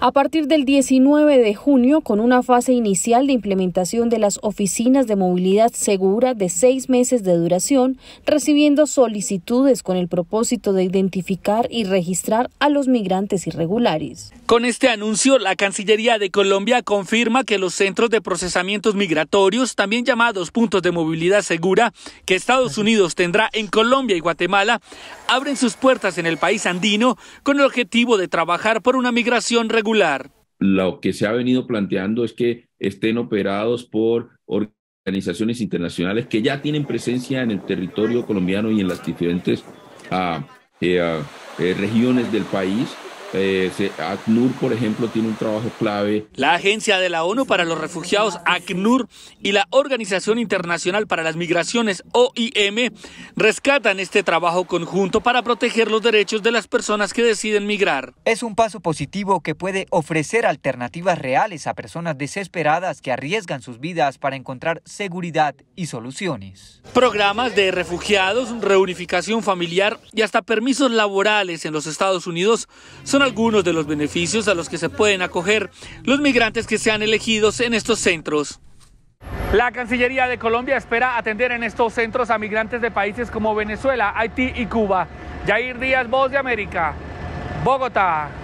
a partir del 19 de junio con una fase inicial de implementación de las oficinas de movilidad segura de seis meses de duración, recibiendo solicitudes con el propósito de identificar y registrar a los migrantes irregulares. Con este anuncio, la Cancillería de Colombia confirma que los centros de procesamientos migratorios, también llamados puntos de movilidad segura, que Estados Unidos tendrá en Colombia y Guatemala, abren sus puertas en el país andino con el objetivo de trabajar por una migración regular lo que se ha venido planteando es que estén operados por organizaciones internacionales que ya tienen presencia en el territorio colombiano y en las diferentes ah, eh, ah, eh, regiones del país eh, ACNUR, por ejemplo, tiene un trabajo clave. La Agencia de la ONU para los Refugiados, ACNUR, y la Organización Internacional para las Migraciones, OIM, rescatan este trabajo conjunto para proteger los derechos de las personas que deciden migrar. Es un paso positivo que puede ofrecer alternativas reales a personas desesperadas que arriesgan sus vidas para encontrar seguridad y soluciones. Programas de refugiados, reunificación familiar y hasta permisos laborales en los Estados Unidos son algunos de los beneficios a los que se pueden acoger los migrantes que sean elegidos en estos centros. La Cancillería de Colombia espera atender en estos centros a migrantes de países como Venezuela, Haití y Cuba. Jair Díaz, Voz de América, Bogotá.